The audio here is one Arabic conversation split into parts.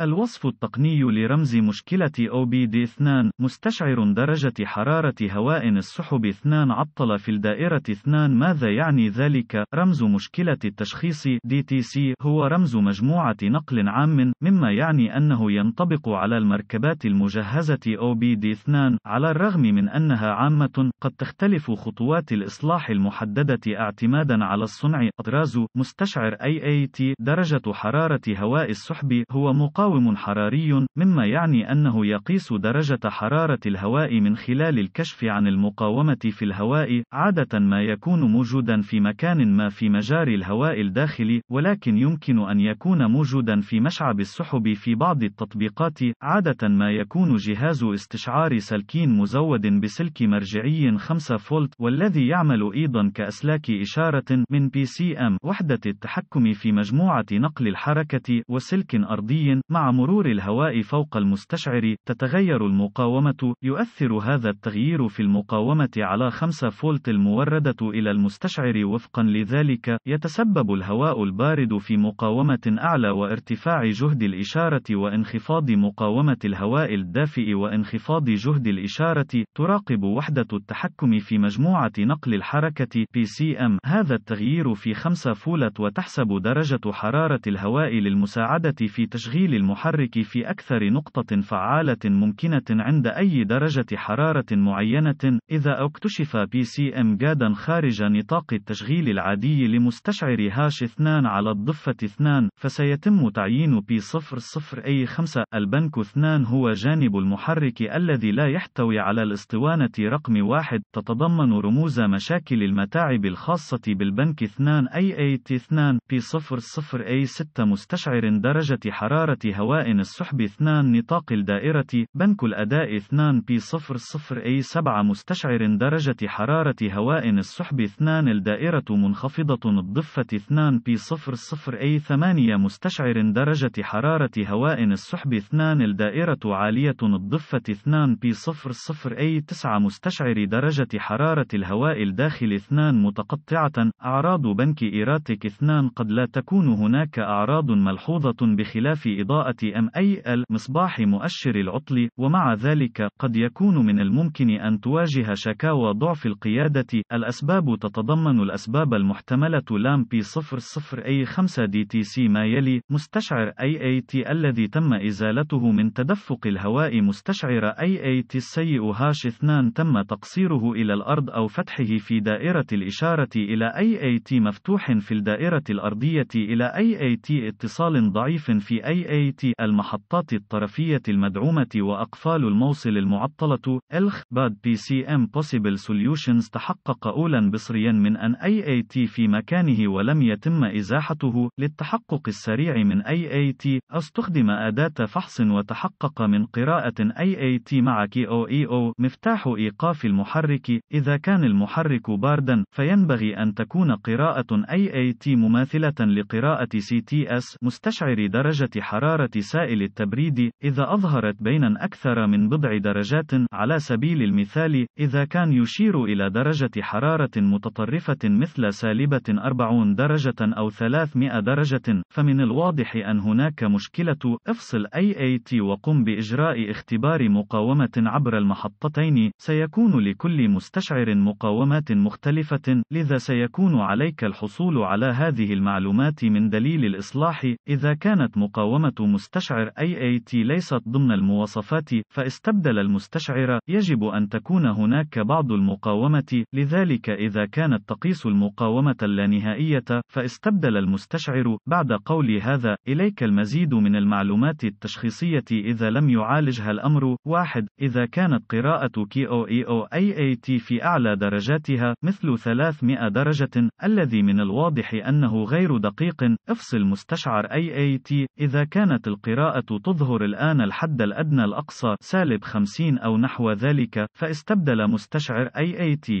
الوصف التقني لرمز مشكلة OBD2 مستشعر درجة حرارة هواء السحب 2 عطل في الدائرة 2 ماذا يعني ذلك؟ رمز مشكلة التشخيص DTC هو رمز مجموعة نقل عام مما يعني أنه ينطبق على المركبات المجهزة OBD2 على الرغم من أنها عامة قد تختلف خطوات الإصلاح المحددة اعتمادا على الصنع أطراز مستشعر AAT درجة حرارة هواء السحب هو مقاوم مقاوم حراري مما يعني أنه يقيس درجة حرارة الهواء من خلال الكشف عن المقاومة في الهواء عادة ما يكون موجودا في مكان ما في مجاري الهواء الداخلي ولكن يمكن أن يكون موجودا في مشعب السحب في بعض التطبيقات عادة ما يكون جهاز استشعار سلكين مزود بسلك مرجعي 5 فولت والذي يعمل أيضا كأسلاك إشارة من بي سي ام وحدة التحكم في مجموعة نقل الحركة وسلك أرضي مع مع مرور الهواء فوق المستشعر، تتغير المقاومة، يؤثر هذا التغيير في المقاومة على 5 فولت الموردة إلى المستشعر وفقا لذلك، يتسبب الهواء البارد في مقاومة أعلى وارتفاع جهد الإشارة وانخفاض مقاومة الهواء الدافئ وانخفاض جهد الإشارة، تراقب وحدة التحكم في مجموعة نقل الحركة PCM هذا التغيير في 5 فولت وتحسب درجة حرارة الهواء للمساعدة في تشغيل المحرك في أكثر نقطة فعالة ممكنة عند أي درجة حرارة معينة. إذا اكتشف بي سي إم جادا خارج نطاق التشغيل العادي لمستشعر هاش 2 على الضفة 2، فسيتم تعيين بي 00A5. البنك 2 هو جانب المحرك الذي لا يحتوي على الاسطوانة رقم 1 تتضمن رموز مشاكل المتاعب الخاصة بالبنك 2 AAT 2 P00A6 مستشعر درجة حرارة هواء السحب 2 نطاق الدائرة بنك الأداء 2 بي 00 أي 7 مستشعر درجة حرارة هواء السحب 2 الدائرة منخفضة الضفة 2 بي 00 أي 8 مستشعر درجة حرارة هواء السحب 2 الدائرة عالية الضفة 2 بي 00 أي 9 مستشعر درجة حرارة الهواء الداخل 2 متقطعة أعراض بنك إيراتك 2 قد لا تكون هناك أعراض ملحوظة بخلاف إضاءة قراءة أم أي مؤشر العطل، ومع ذلك، قد يكون من الممكن أن تواجه شكاوى ضعف القيادة. الأسباب تتضمن الأسباب المحتملة لام بي 00A5 دي تي سي ما يلي: مستشعر AAT الذي تم إزالته من تدفق الهواء مستشعر AAT السيء هاش 2 تم تقصيره إلى الأرض أو فتحه في دائرة الإشارة إلى AAT مفتوح في الدائرة الأرضية إلى AAT اتصال ضعيف في AAT البيت المحطات الطرفية المدعومة وأقفال الموصل المعطلة الخ باد بي سي ام بوسيبل solutions تحقق أولا بصريا من أن أي اي تي في مكانه ولم يتم إزاحته للتحقق السريع من أي اي تي استخدم أداة فحص وتحقق من قراءة أي اي تي مع كي او اي او مفتاح إيقاف المحرك إذا كان المحرك باردا فينبغي أن تكون قراءة أي اي تي مماثلة لقراءة سي تي اس مستشعر درجة حرارة حرارة سائل التبريد إذا أظهرت بينا أكثر من بضع درجات على سبيل المثال إذا كان يشير إلى درجة حرارة متطرفة مثل سالبة 40 درجة أو 300 درجة فمن الواضح أن هناك مشكلة افصل AAT وقم بإجراء اختبار مقاومة عبر المحطتين سيكون لكل مستشعر مقاومات مختلفة لذا سيكون عليك الحصول على هذه المعلومات من دليل الإصلاح إذا كانت مقاومة مستشعر تي ليست ضمن المواصفات، فاستبدل المستشعر، يجب أن تكون هناك بعض المقاومة، لذلك إذا كانت تقيس المقاومة اللانهائية، فاستبدل المستشعر، بعد قول هذا، إليك المزيد من المعلومات التشخيصية إذا لم يعالجها الأمر، واحد، إذا كانت قراءة أي تي في أعلى درجاتها، مثل 300 درجة، الذي من الواضح أنه غير دقيق، افصل مستشعر تي، إذا كانت كانت القراءة تظهر الآن الحد الأدنى الأقصى سالب 50 أو نحو ذلك، فاستبدل مستشعر AAT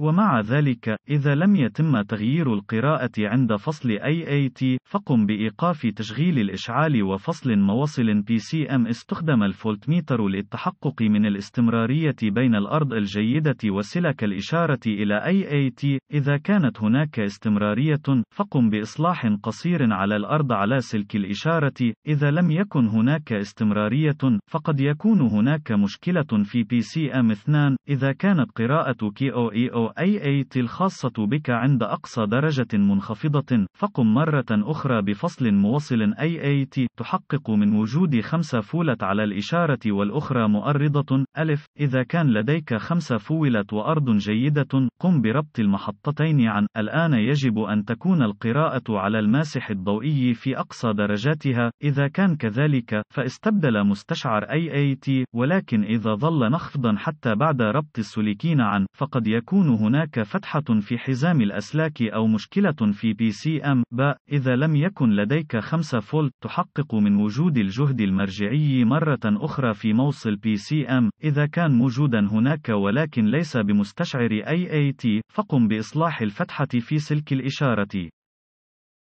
ومع ذلك، إذا لم يتم تغيير القراءة عند فصل AAT، فقم بإيقاف تشغيل الإشعال وفصل مواصل PCM استخدم الفولتميتر للتحقق من الاستمرارية بين الأرض الجيدة وسلك الإشارة إلى AAT. إذا كانت هناك استمرارية، فقم بإصلاح قصير على الأرض على سلك الإشارة. إذا لم يكن هناك استمرارية، فقد يكون هناك مشكلة في PCM2. إذا كانت قراءة KOEO e أي AAT الخاصة بك عند أقصى درجة منخفضة، فقم مرة أخرى بفصل مواصل AAT تحقق من وجود خمسة فولت على الإشارة والأخرى مؤرضة ألف إذا كان لديك خمسة فولت وأرض جيدة قم بربط المحطتين عن الآن يجب أن تكون القراءة على الماسح الضوئي في أقصى درجاتها إذا كان كذلك فاستبدل مستشعر AAT ولكن إذا ظل نخفضا حتى بعد ربط السليكين عن فقد يكون هناك فتحة في حزام الأسلاك أو مشكلة في بي سي أم ب إذا لم يكن لديك 5 فولت تحقق من وجود الجهد المرجعي مرة أخرى في موصل بي سي أم إذا كان موجودا هناك ولكن ليس بمستشعر أي أي تي فقم بإصلاح الفتحة في سلك الإشارة